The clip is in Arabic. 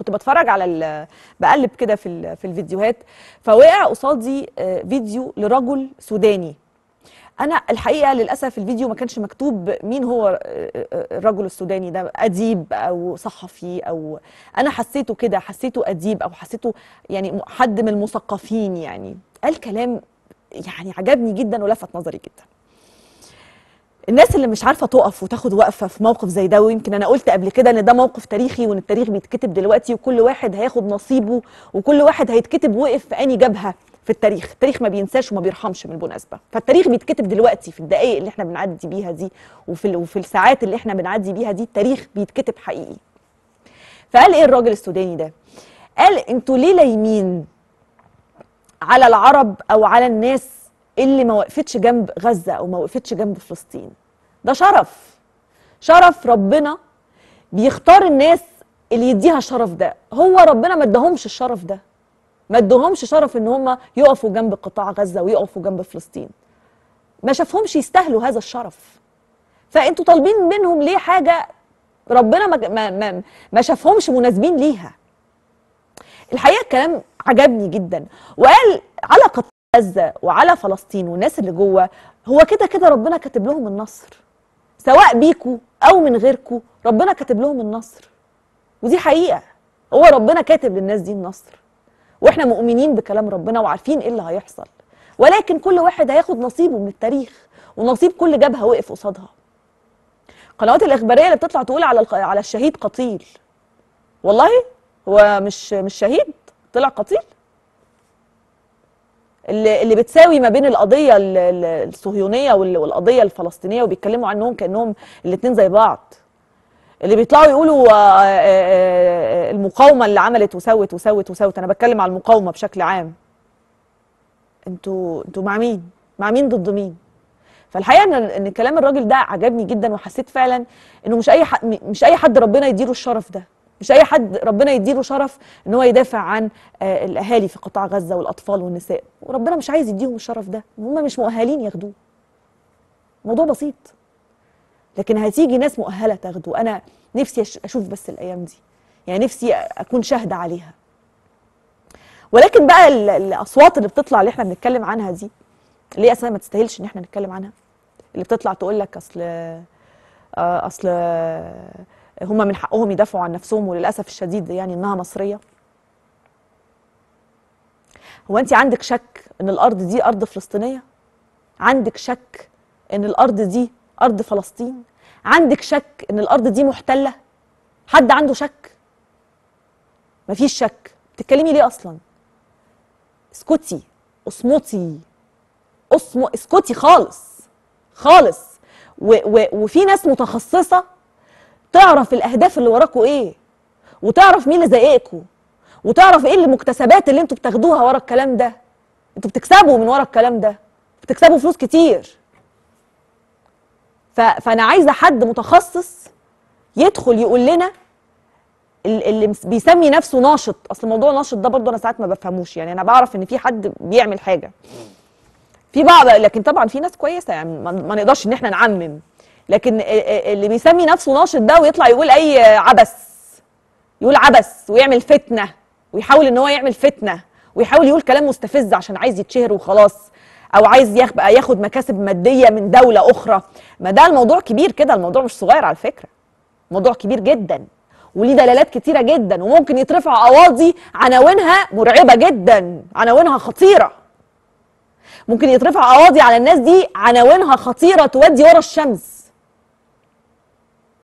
كنت بتفرج على بقلب كده في في الفيديوهات فوقع قصادي آه، فيديو لرجل سوداني انا الحقيقه للاسف الفيديو ما كانش مكتوب مين هو آه، آه، الرجل السوداني ده اديب او صحفي او انا حسيته كده حسيته اديب او حسيته يعني حد من المثقفين يعني قال كلام يعني عجبني جدا ولفت نظري جدا الناس اللي مش عارفه تقف وتاخد وقفه في موقف زي ده ويمكن انا قلت قبل كده ان ده موقف تاريخي وان التاريخ بيتكتب دلوقتي وكل واحد هياخد نصيبه وكل واحد هيتكتب وقف في اني جبهه في التاريخ التاريخ ما بينساش وما بيرحمش بالمناسبه فالتاريخ بيتكتب دلوقتي في الدقائق اللي احنا بنعدي بيها دي وفي وفي الساعات اللي احنا بنعدي بيها دي التاريخ بيتكتب حقيقي فقال ايه الراجل السوداني ده قال انتوا ليه لايمين على العرب او على الناس اللي ما وقفتش جنب غزه او ما وقفتش جنب فلسطين ده شرف شرف ربنا بيختار الناس اللي يديها الشرف ده هو ربنا ما ادهمش الشرف ده ما ادهمش شرف ان هم يقفوا جنب قطاع غزه ويقفوا جنب فلسطين ما شافهمش يستاهلوا هذا الشرف فانتوا طالبين منهم ليه حاجه ربنا ما ما ما, ما شافهمش مناسبين ليها الحقيقه الكلام عجبني جدا وقال على قطاع غزه وعلى فلسطين والناس اللي جوه هو كده كده ربنا كاتب لهم النصر سواء بيكوا او من غيركوا ربنا كاتب لهم النصر ودي حقيقه هو ربنا كاتب للناس دي النصر واحنا مؤمنين بكلام ربنا وعارفين ايه اللي هيحصل ولكن كل واحد هياخد نصيبه من التاريخ ونصيب كل جبهه وقف قصادها القنوات الاخباريه اللي بتطلع تقول على على الشهيد قتيل والله هو مش مش شهيد طلع قتيل اللي بتساوي ما بين القضيه الصهيونيه والقضيه الفلسطينيه وبيتكلموا عنهم كانهم الاثنين زي بعض اللي بيطلعوا يقولوا آه، آه، آه، المقاومه اللي عملت وسوت وسوت وسوت انا بتكلم على المقاومه بشكل عام انتوا انتوا مع مين مع مين ضد مين فالحقيقه ان ان كلام الراجل ده عجبني جدا وحسيت فعلا انه مش اي مش اي حد ربنا يديله الشرف ده مش اي حد ربنا يديله شرف ان هو يدافع عن آه، الاهالي في قطاع غزه والاطفال والنساء وربنا مش عايز يديهم الشرف ده هم مش مؤهلين ياخدوه موضوع بسيط لكن هتيجي ناس مؤهله تاخده انا نفسي اشوف بس الايام دي يعني نفسي اكون شاهده عليها ولكن بقى الاصوات اللي بتطلع اللي احنا بنتكلم عنها دي ليه اصلا ما تستاهلش ان احنا نتكلم عنها اللي بتطلع تقول لك اصل آه، اصل هم من حقهم يدافعوا عن نفسهم وللاسف الشديد يعني انها مصريه هو انت عندك شك ان الارض دي ارض فلسطينيه عندك شك ان الارض دي ارض فلسطين عندك شك ان الارض دي محتله حد عنده شك مفيش شك بتتكلمي ليه اصلا اسكتي اصمتي اصم اسكتي خالص خالص و... و... وفي ناس متخصصه تعرف الاهداف اللي وراكوا ايه وتعرف مين اللي زائقكوا وتعرف ايه المكتسبات اللي انتوا بتاخدوها ورا الكلام ده انتوا بتكسبوا من ورا الكلام ده بتكسبوا فلوس كتير ف... فانا عايزه حد متخصص يدخل يقول لنا اللي بيسمي نفسه ناشط اصل موضوع ناشط ده برضو انا ساعات ما بفهموش يعني انا بعرف ان في حد بيعمل حاجه في بعض لكن طبعا في ناس كويسه يعني ما نقدرش ان احنا نعمم لكن اللي بيسمي نفسه ناشط ده ويطلع يقول اي عبث يقول عبث ويعمل فتنه ويحاول ان هو يعمل فتنه ويحاول يقول كلام مستفز عشان عايز يتشهر وخلاص او عايز ياخد مكاسب ماديه من دوله اخرى ما ده الموضوع كبير كده الموضوع مش صغير على فكره موضوع كبير جدا وليه دلالات كتيره جدا وممكن يترفع قواضي عناوينها مرعبه جدا عناوينها خطيره ممكن يترفع قواضي على الناس دي عناوينها خطيره تودي ورا الشمس